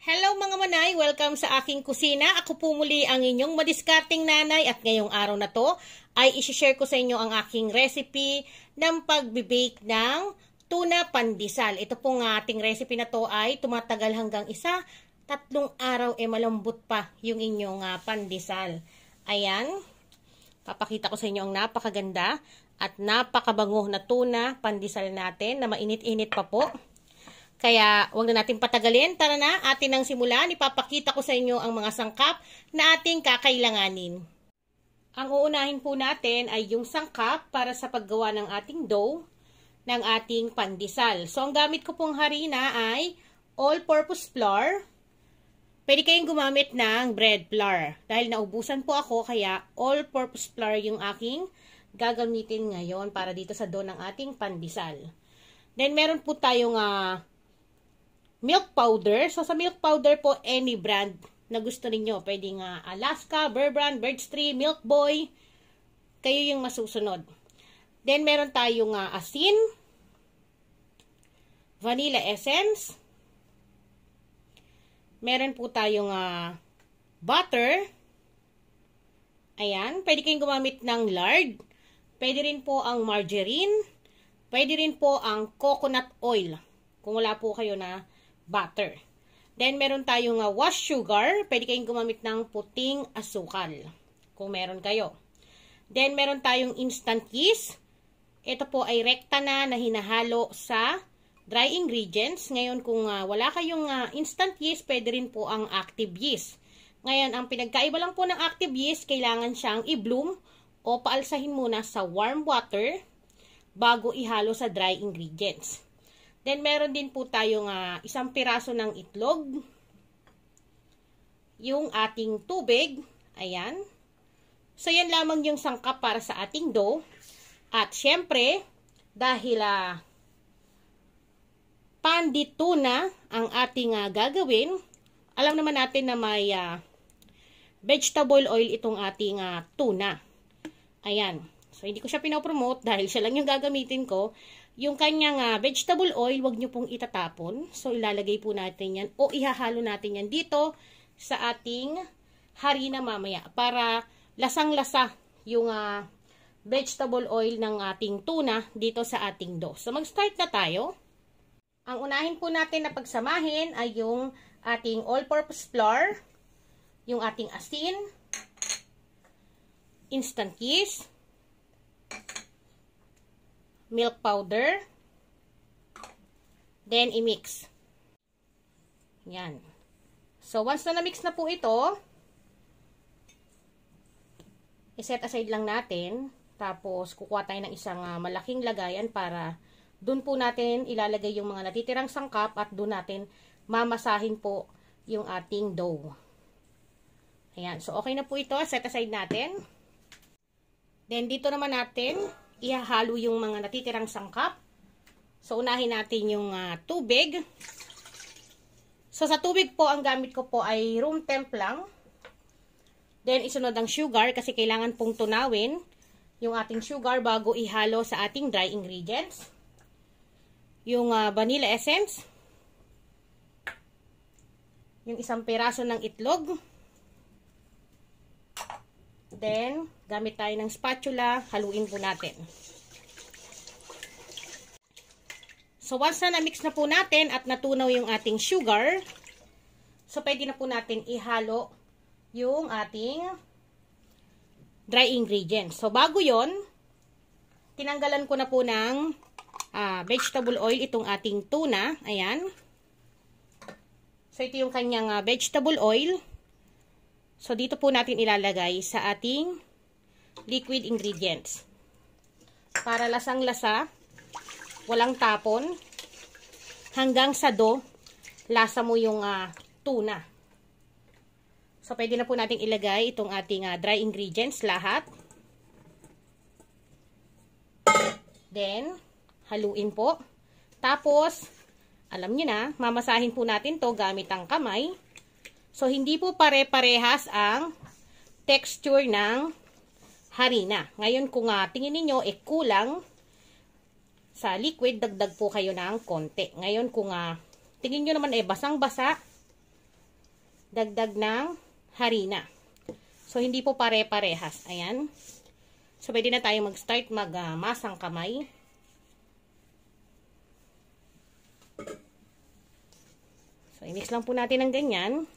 Hello mga manay! Welcome sa aking kusina. Ako po muli ang inyong madiskarting nanay at ngayong araw na to ay isishare ko sa inyo ang aking recipe ng pagbibake ng tuna pandesal. Ito pong ating recipe na to ay tumatagal hanggang isa, tatlong araw e eh, malambot pa yung inyong uh, pandesal. Ayan, papakita ko sa inyo ang napakaganda at napakabango na tuna pandesal natin na mainit-init pa po. Kaya wag na natin patagalin, tara na, atin ang simulan. Ipapakita ko sa inyo ang mga sangkap na ating kakailanganin. Ang uunahin po natin ay yung sangkap para sa paggawa ng ating dough ng ating pandesal. So ang gamit ko pong harina ay all-purpose flour. Pwede kayong gumamit ng bread flour. Dahil naubusan po ako, kaya all-purpose flour yung aking gagamitin ngayon para dito sa dough ng ating pandesal. Then meron po tayong uh, milk powder. So, sa milk powder po, any brand na gusto ninyo. Pwede nga Alaska, Burbrand, Birdstree, Milk Boy. Kayo yung masusunod. Then, meron tayong uh, asin, vanilla essence, meron po tayong uh, butter, ayan, pwede kayong gumamit ng lard, pwede rin po ang margarine, pwede rin po ang coconut oil, kung wala po kayo na butter. Then, meron tayong uh, wash sugar. Pwede kayong gumamit ng puting asukal kung meron kayo. Then, meron tayong instant yeast. Ito po ay rekta na na hinahalo sa dry ingredients. Ngayon, kung uh, wala kayong uh, instant yeast, pwede rin po ang active yeast. Ngayon, ang pinagkaiba lang po ng active yeast, kailangan siyang i-bloom o paalsahin muna sa warm water bago ihalo sa dry ingredients. Then, meron din po tayong uh, isang piraso ng itlog. Yung ating tubig. Ayan. So, yan lamang yung sangkap para sa ating dough. At, syempre, dahil uh, pandito na ang ating uh, gagawin, alam naman natin na may uh, vegetable oil itong ating uh, tuna. Ayan. So, hindi ko siya pinopromote dahil siya lang yung gagamitin ko. Yung kanyang uh, vegetable oil, wag nyo pong itatapon. So, ilalagay po natin yan o ihahalo natin yan dito sa ating harina mamaya para lasang-lasa yung uh, vegetable oil ng ating tuna dito sa ating dough. So, mag-start na tayo. Ang unahin po natin na pagsamahin ay yung ating all-purpose flour, yung ating asin, instant yeast, milk powder. Then, i-mix. Yan. So, once na na-mix na po ito, i-set aside lang natin. Tapos, kukuha tayo ng isang uh, malaking lagayan para doon po natin ilalagay yung mga natitirang sangkap at doon natin mamasahin po yung ating dough. Ayan. So, okay na po ito. Set aside natin. Then, dito naman natin ihahalo yung mga natitirang sangkap. So, unahin natin yung uh, tubig. So, sa tubig po, ang gamit ko po ay room temp lang. Then, isunod ang sugar kasi kailangan pong tunawin yung ating sugar bago ihalo sa ating dry ingredients. Yung uh, vanilla essence. Yung isang piraso ng itlog. Then, gamit tayo ng spatula, haluin po natin. So, once na na-mix na po natin at natunaw yung ating sugar, so, pwede na po natin ihalo yung ating dry ingredients. So, bago yon tinanggalan ko na po ng uh, vegetable oil itong ating tuna. Ayan. So, ito yung kanyang uh, vegetable oil. So, dito po natin ilalagay sa ating liquid ingredients. Para lasang-lasa, walang tapon, hanggang sa do, lasa mo yung uh, tuna. So, pwede na po natin ilagay itong ating uh, dry ingredients lahat. Then, haluin po. Tapos, alam niyo na, mamasahin po natin to gamit ang kamay. So, hindi po pare-parehas ang texture ng harina. Ngayon, kung uh, tingin ninyo, eh, kulang sa liquid, dagdag po kayo ng konti. Ngayon, kung uh, tingin nyo naman, eh, basang-basa, dagdag ng harina. So, hindi po pare-parehas. Ayan. So, pwede na tayo mag-start magmasang uh, kamay. So, i-mix lang po natin ng ganyan.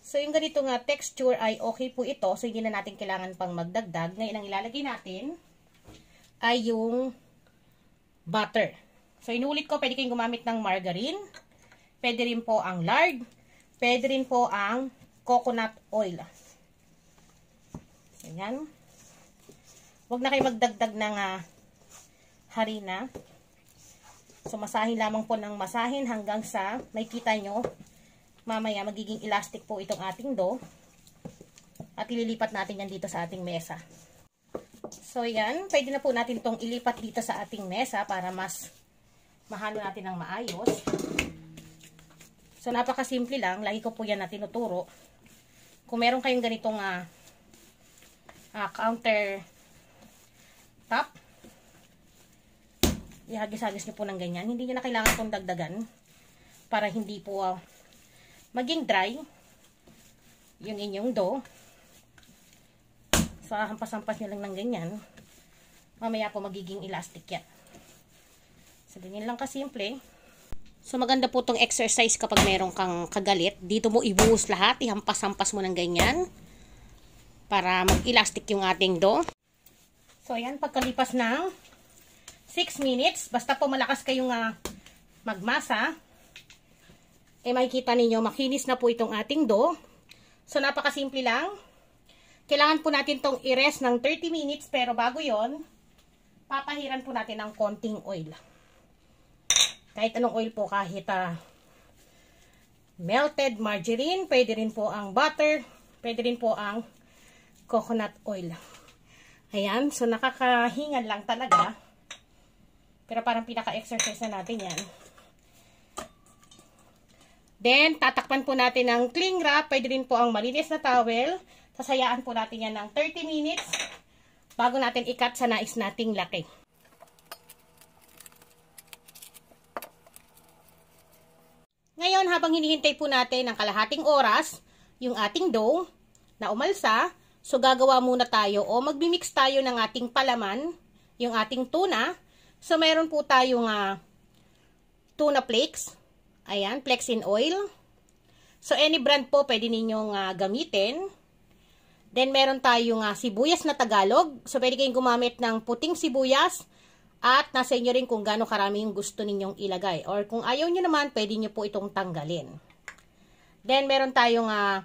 So, yung ganito nga, texture ay okay po ito. So, hindi na natin kailangan pang magdagdag. Ngayon, ang ilalagay natin ay yung butter. So, inulit ko, pwede kayong gumamit ng margarine. Pwede rin po ang lard. Pwede rin po ang coconut oil. Ayan. Huwag na kayo magdagdag ng uh, harina. So, masahin lamang po ng masahin hanggang sa may kita nyo mamaya magiging elastic po itong ating dough. At ililipat natin yan dito sa ating mesa. So yan, pwede na po natin itong ilipat dito sa ating mesa para mas mahalo natin ng maayos. So napakasimple lang, lagi ko po yan na tinuturo. Kung meron kayong ganitong uh, uh, counter top, ihagis-hagis niyo po ng ganyan. Hindi nyo na kailangan pong dagdagan para hindi po uh, maging dry yung inyong dough. So, hampas-hampas nyo lang ng ganyan. Mamaya po magiging elastic yan. So, ganyan lang kasimple. So, maganda po tong exercise kapag meron kang kagalit. Dito mo ibuhos lahat. Ihampas-hampas mo ng ganyan. Para mag-elastic yung ating dough. So, ayan. Pagkalipas ng 6 minutes. Basta po malakas kayong uh, magmasa eh makikita ninyo, makinis na po itong ating dough. So, napakasimple lang. Kailangan po natin itong i-rest ng 30 minutes, pero bago yon papahiran po natin ng konting oil. Kahit anong oil po, kahit uh, melted margarine, pwede rin po ang butter, pwede rin po ang coconut oil. Ayan, so nakakahingan lang talaga. Pero parang pinaka-exercise na natin yan. Then, tatakpan po natin ng cling wrap. Pwede rin po ang malinis na towel. Sasayaan po natin yan ng 30 minutes bago natin ikat sa nais nating laki. Ngayon, habang hinihintay po natin ng kalahating oras, yung ating dough na umalsa, so gagawa muna tayo o magbimix tayo ng ating palaman, yung ating tuna. So, mayroon po tayong uh, tuna flakes. Ayan, Plexin Oil. So, any brand po pwede ninyong uh, gamitin. Then, meron tayong uh, sibuyas na Tagalog. So, pwede kayong gumamit ng puting sibuyas. At nasa inyo rin kung gaano karami yung gusto ninyong ilagay. Or kung ayaw nyo naman, pwede nyo po itong tanggalin. Then, meron tayong uh,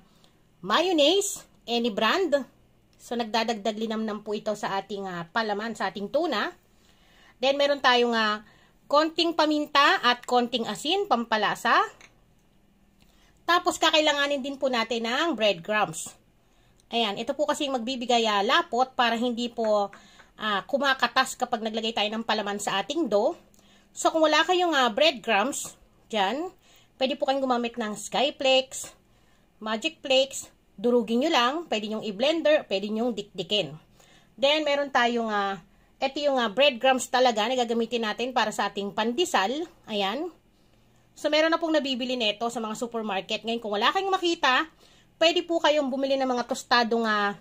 mayonnaise, any brand. So, nagdadagdag linamnam po ito sa ating uh, palaman, sa ating tuna. Then, meron tayong uh, konting paminta at konting asin pampalasa. Tapos kakailanganin din po natin ng breadcrumbs. Ayan, ito po kasi magbibigay uh, lapot para hindi po uh, kumakatas kapag naglagay tayo ng palaman sa ating dough. So kung wala kayong uh, breadcrumbs dyan, pwede po kayong gumamit ng Skyplex, Magic Flakes, durugin nyo lang, pwede nyong i-blender, pwede nyong dikdikin. Then meron tayong uh, ito yung uh, breadcrumbs talaga na gagamitin natin para sa ating pandesal. Ayan. So, meron na pong nabibili nito sa mga supermarket. Ngayon, kung wala kayong makita, pwede po kayong bumili ng mga tostadong uh,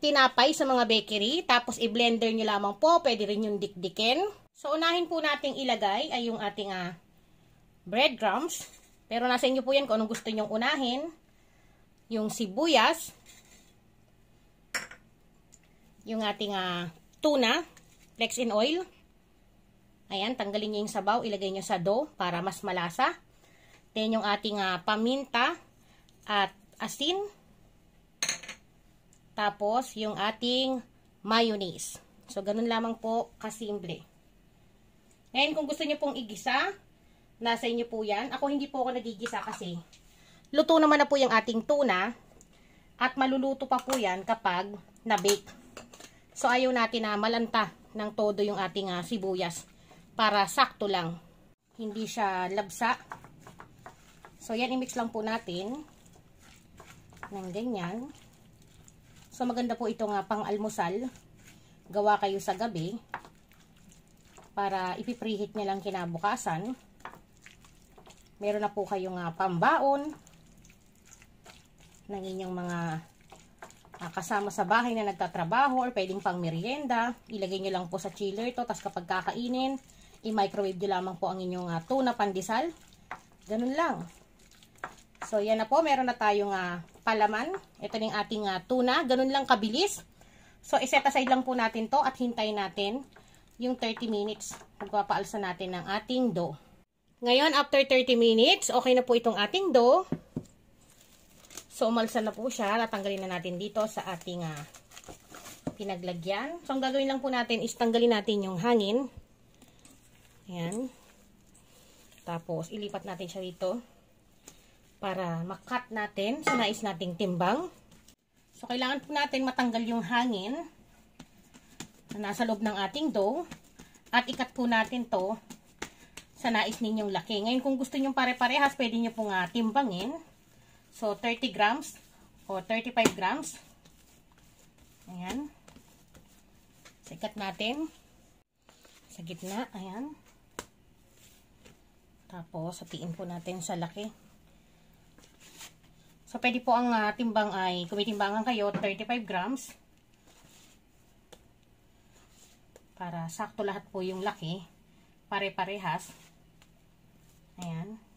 tinapay sa mga bakery. Tapos, i-blender nyo lamang po. Pwede rin yung dikdikin. So, unahin po nating ilagay ay yung ating uh, breadcrumbs. Pero nasa inyo po yan kung anong gusto nyong unahin. Yung sibuyas. Yung ating uh, tuna, flex in oil. Ayan, tanggalin niyo yung sabaw, ilagay niyo sa dough para mas malasa. Then yung ating uh, paminta at asin. Tapos yung ating mayonnaise. So, ganun lamang po kasimple. Ngayon, kung gusto niyo pong igisa, nasa inyo po yan. Ako hindi po ako nagigisa kasi luto naman na po yung ating tuna at maluluto pa po yan kapag na-bake. So ayaw natin na malanta ng todo yung ating uh, sibuyas para sakto lang. Hindi siya labsa. So yan i-mix lang po natin ng ganyan. So maganda po ito nga ah, pang almusal. Gawa kayo sa gabi para ipiprihit niya lang kinabukasan. Meron na po kayong uh, pambaon ng inyong mga Ah, kasama sa bahay na nagtatrabaho or pwedeng pang merienda. Ilagay nyo lang po sa chiller to. Tapos kapag kakainin, i-microwave nyo lamang po ang inyong uh, tuna pandesal. Ganun lang. So, yan na po. Meron na tayong uh, palaman. Ito na ating uh, tuna. Ganun lang kabilis. So, iset aside lang po natin to at hintay natin yung 30 minutes. Magpapaalsa natin ng ating dough. Ngayon, after 30 minutes, okay na po itong ating dough. So, umalsa na po siya. Tatanggalin na natin dito sa ating uh, pinaglagyan. So, ang gagawin lang po natin is tanggalin natin yung hangin. Ayan. Tapos, ilipat natin siya dito para makat natin sa so, nais nating timbang. So, kailangan po natin matanggal yung hangin na nasa loob ng ating dough at ikat po natin to sa nais ninyong laki. Ngayon, kung gusto nyong pare-parehas, pwede nyo pong uh, timbangin. So, 30 grams o 35 grams. Ayan. Sikat natin. Sa gitna. Ayan. Tapos, hatiin po natin sa laki. So, pwede po ang uh, timbang ay, kumitimbangan kayo, 35 grams. Para sakto lahat po yung laki. Pare-parehas. Ayan. Ayan.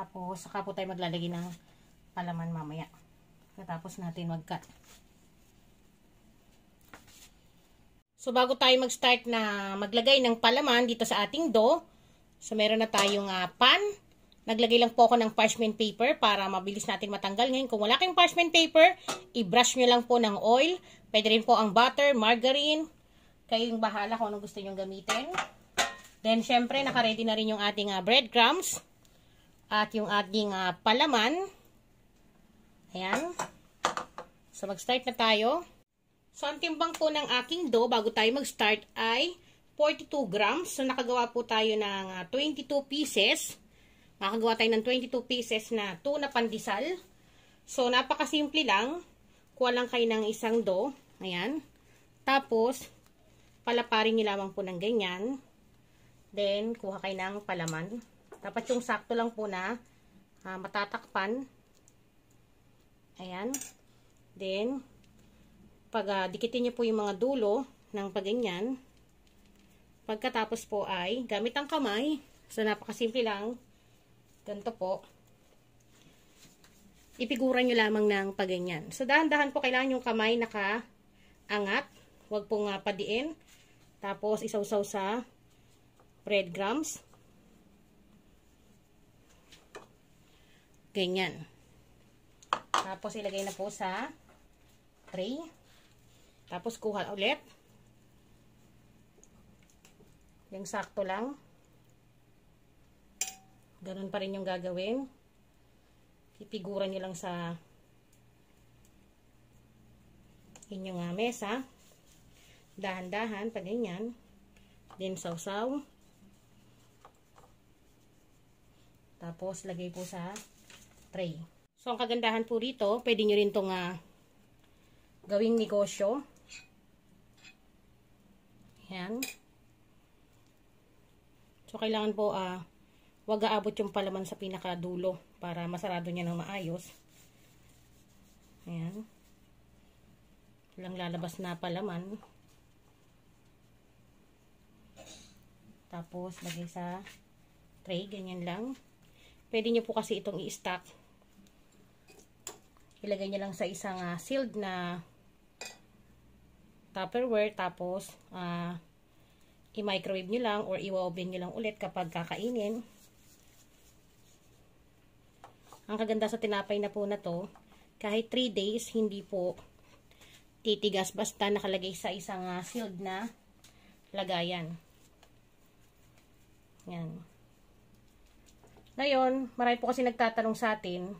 Tapos, saka po tayo maglalagay ng palaman mamaya. Katapos natin mag-cut. So, bago tayo mag-start na maglagay ng palaman dito sa ating dough, so meron na tayong uh, pan. Naglagay lang po ako ng parchment paper para mabilis natin matanggal. Ngayon, kung wala kayong parchment paper, i-brush nyo lang po ng oil. Pwede rin po ang butter, margarine. Kayong bahala kung anong gusto nyo gamitin. Then, syempre, nakaready na rin yung ating uh, breadcrumbs at yung ating uh, palaman. Ayan. So, mag-start na tayo. So, ang timbang po ng aking dough bago tayo mag-start ay 42 grams. So, nakagawa po tayo ng uh, ah, 22 pieces. Makagawa tayo ng 22 pieces na tuna pandesal. So, napakasimple lang. Kuha lang kayo ng isang dough. Ayan. Tapos, palaparin nyo lamang po ng ganyan. Then, kuha kayo ng palaman. Dapat yung sakto lang po na uh, matatakpan. Ayan. Then, pag uh, dikitin niyo po yung mga dulo ng paganyan, pagkatapos po ay gamit ang kamay. So, napakasimple lang. Ganito po. Ipigura nyo lamang ng paganyan. So, dahan-dahan po kailangan yung kamay nakaangat. Huwag pong uh, padiin. Tapos, isaw-saw sa crumbs Ganyan. Tapos ilagay na po sa tray. Tapos kuha ulit. Yung sakto lang. Ganun pa rin yung gagawin. Pipiguran nyo lang sa inyong ah, mesa. Dahan-dahan, pag ganyan. Then sausaw. Tapos lagay po sa tray. So, ang kagandahan po rito, pwede nyo rin itong uh, ah, gawing negosyo. Yan. So, kailangan po, uh, wag aabot yung palaman sa pinakadulo para masarado niya ng maayos. Ayan. Walang lalabas na palaman. Tapos, bagay sa tray, ganyan lang. Pwede nyo po kasi itong i-stack. Ilagay nyo lang sa isang uh, sealed na tupperware. Tapos, uh, i-microwave nyo lang or i oven nyo lang ulit kapag kakainin. Ang kaganda sa tinapay na po na to, kahit 3 days, hindi po titigas basta nakalagay sa isang uh, sealed na lagayan. Yan. Ngayon, marami po kasi nagtatanong sa atin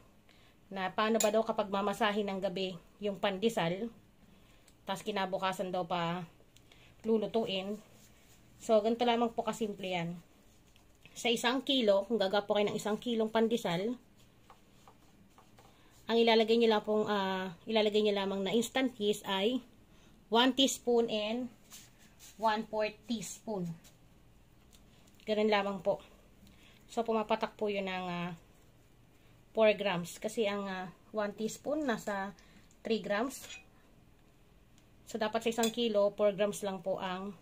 na paano ba daw kapag mamasahin ng gabi yung pandesal, tapos kinabukasan daw pa lulutuin. So, ganito lamang po kasimple yan. Sa isang kilo, kung gagapo kayo ng isang kilong pandesal, ang ilalagay niyo lang pong, uh, ilalagay niyo lamang na instant yeast ay 1 teaspoon and 1 4 teaspoon. Ganun lamang po. So, pumapatak po yun ng uh, ah, 4 grams. Kasi ang uh, ah, 1 teaspoon nasa 3 grams. So, dapat sa isang kilo, 4 grams lang po ang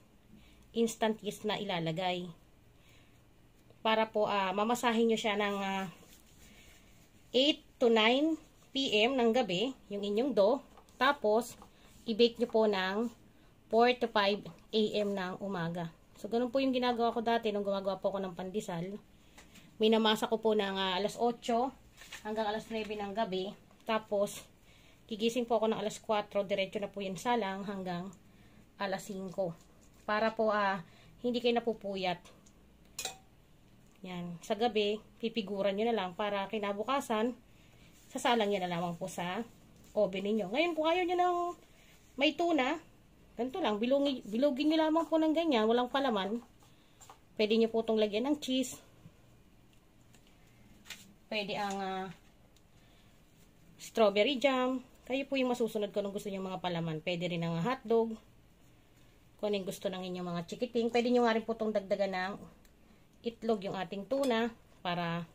instant yeast na ilalagay. Para po, uh, mamasahin nyo siya ng uh, 8 to 9 p.m. ng gabi, yung inyong dough. Tapos, i-bake nyo po ng 4 to 5 a.m. ng umaga. So, ganun po yung ginagawa ko dati nung gumagawa po ako ng pandesal minamasa ko po ng uh, alas 8 hanggang alas 9 ng gabi. Tapos, gigising po ako ng alas 4, diretso na po yun salang hanggang alas 5. Para po uh, hindi kayo napupuyat. Yan. Sa gabi, pipiguran nyo na lang para kinabukasan, sasalang nyo na lamang po sa oven ninyo. Ngayon, kung ayaw nyo ng may tuna, ganito lang, bilugin, bilugin nyo lamang po ng ganyan, walang palaman. Pwede nyo po itong lagyan ng cheese Pwede ang uh, strawberry jam. Kayo po yung masusunod kung gusto niyo mga palaman. Pwede rin ang hotdog. Kung anong gusto ng inyong mga chikiting. Pwede nyo nga rin po itong dagdagan ng itlog yung ating tuna para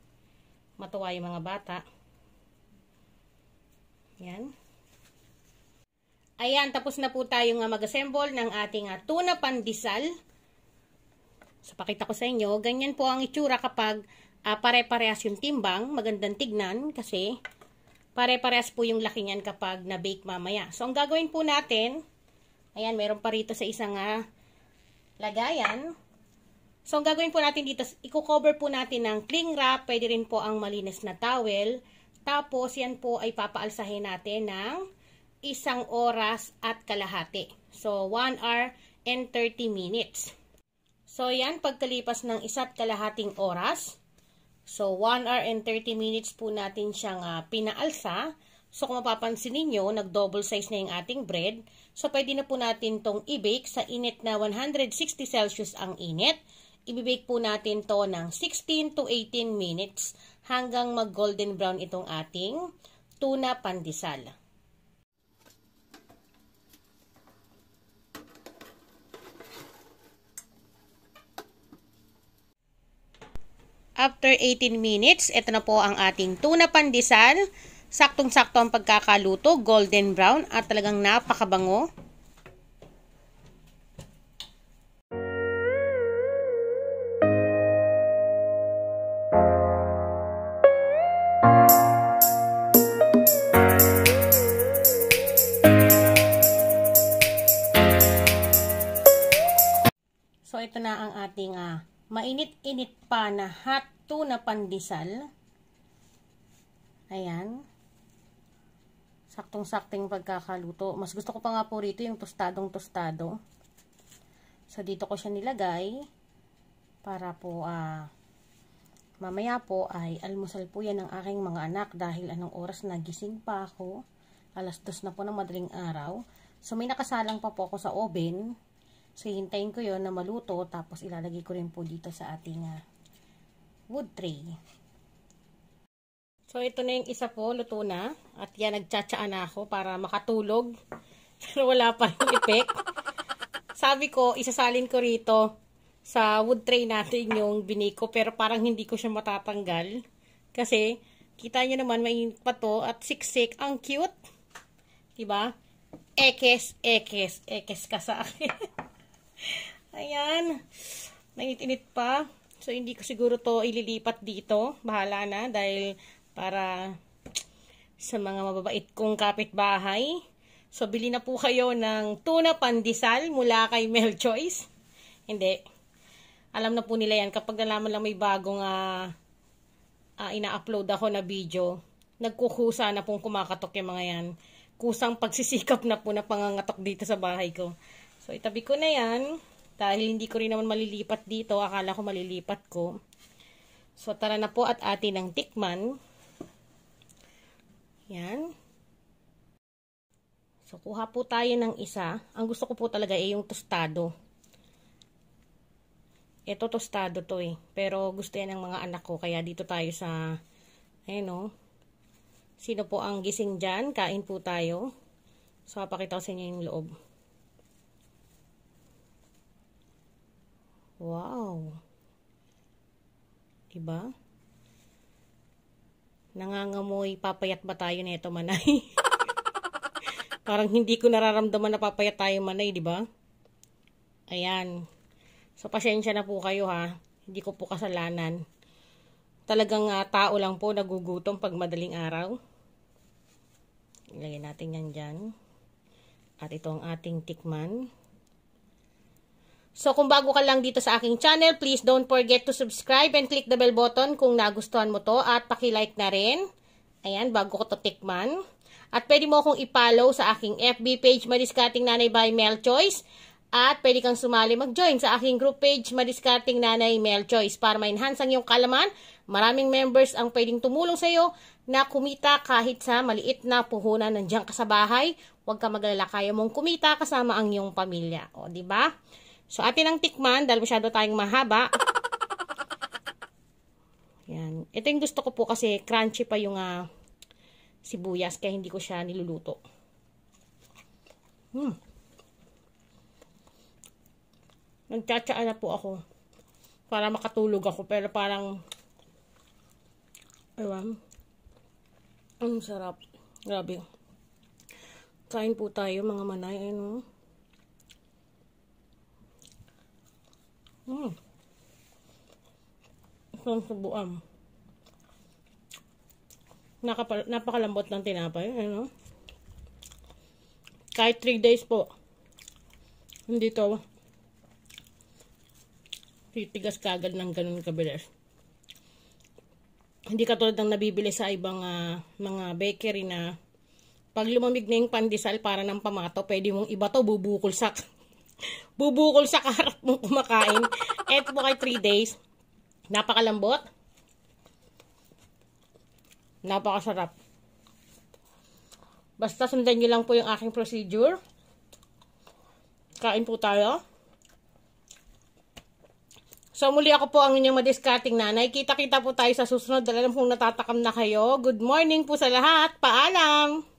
matuwa yung mga bata. Yan. Ayan, tapos na po tayo nga mag-assemble ng ating ah, tuna pandesal. So, pakita ko sa inyo, ganyan po ang itsura kapag uh, pare-parehas yung timbang, magandang tignan kasi pare-parehas po yung laki niyan kapag na-bake mamaya. So, ang gagawin po natin, ayan, meron pa rito sa isang uh, lagayan. So, ang gagawin po natin dito, i-cover po natin ng cling wrap, pwede rin po ang malinis na towel. Tapos, yan po ay papaalsahin natin ng isang oras at kalahati. So, 1 hour and 30 minutes. So, yan, pagkalipas ng isa't kalahating oras, So, 1 hour and 30 minutes po natin siyang uh, pinaalsa. So, kung mapapansin ninyo, nag-double size na yung ating bread. So, pwede na po natin tong i-bake sa init na 160 Celsius ang init. I-bake po natin to ng 16 to 18 minutes hanggang mag-golden brown itong ating tuna pandesal. After 18 minutes, ito na po ang ating tuna pandesal. Saktong-sakto ang pagkakaluto, golden brown at talagang napakabango. na hot tuna pandesal. Ayan. Saktong-sakting pagkakaluto. Mas gusto ko pa nga po rito yung tostadong-tostado. So, dito ko siya nilagay para po, ah, uh, mamaya po ay almusal po yan ng aking mga anak dahil anong oras nagising pa ako. Alas dos na po ng madaling araw. So, may nakasalang pa po ako sa oven. So, hintayin ko yon na maluto tapos ilalagay ko rin po dito sa ating uh, wood tray. So, ito na yung isa po, luto na. At yan, nagtsatsaan na ako para makatulog. Pero wala pa yung effect. Sabi ko, isasalin ko rito sa wood tray natin yung biniko. Pero parang hindi ko siya matatanggal. Kasi, kita nyo naman, pa to. at siksik. Ang cute. Diba? Ekes, ekes, ekes ka sa akin. Ayan. Nainit-init pa. So, hindi ko siguro to ililipat dito. Bahala na dahil para sa mga mababait kong kapitbahay. So, bili na po kayo ng tuna pandesal mula kay Mel Choice. Hindi. Alam na po nila yan. Kapag nalaman lang may bagong uh, ah, uh, ina-upload ako na video, nagkukusa na pong kumakatok yung mga yan. Kusang pagsisikap na po na pangangatok dito sa bahay ko. So, itabi ko na yan. Dahil hindi ko rin naman malilipat dito, akala ko malilipat ko. So, tara na po at atin ang tikman. Yan. So, kuha po tayo ng isa. Ang gusto ko po talaga ay yung tostado. Ito tostado to eh. Pero gusto yan ng mga anak ko. Kaya dito tayo sa, ayun no oh. Sino po ang gising dyan? Kain po tayo. So, pakita ko sa inyo yung loob. Wow! Diba? Nangangamoy, papayat ba tayo nito, manay? Parang hindi ko nararamdaman na papayat tayo, manay, di ba? Ayan. So, pasensya na po kayo, ha? Hindi ko po kasalanan. Talagang uh, tao lang po nagugutom pag madaling araw. Ilagay natin yan diyan. At ito ang ating tikman. So kung bago ka lang dito sa aking channel, please don't forget to subscribe and click the bell button kung nagustuhan mo to at paki-like na rin. Ayan, bago ko to tikman. At pwede mo akong i-follow sa aking FB page Madiscarding Nanay by Mel Choice. At pwede kang sumali mag-join sa aking group page Madiscarding Nanay Mel Choice para ma-enhance ang iyong kalaman. Maraming members ang pwedeng tumulong sa iyo na kumita kahit sa maliit na puhunan nandiyan ka sa bahay. Huwag ka maglala, kaya mong kumita kasama ang iyong pamilya. O, di ba? So, atin ang tikman dahil masyado tayong mahaba. Yan. Ito yung gusto ko po kasi crunchy pa yung uh, sibuyas kaya hindi ko siya niluluto. Hmm. Nagtsatsaa na po ako para makatulog ako pero parang ewan ang sarap. Grabe. Kain po tayo mga manay. Ayun, eh, no? Hmm. Sa subuan. Nakapal napakalambot ng tinapay. Ano? Kahit 3 days po. Hindi to titigas kagad ng ganun kabilis. Hindi katulad ng nabibili sa ibang uh, mga bakery na pag lumamig na yung pandesal para ng pamato, pwede mong iba to, bubukul sak bubukol sa kaharap mo kumakain. Eto po kay 3 days. Napakalambot. Napakasarap. Basta sundan nyo lang po yung aking procedure. Kain po tayo. So muli ako po ang inyong madiskating nanay. Kita-kita po tayo sa susunod. Alam kong natatakam na kayo. Good morning po sa lahat. Paalam!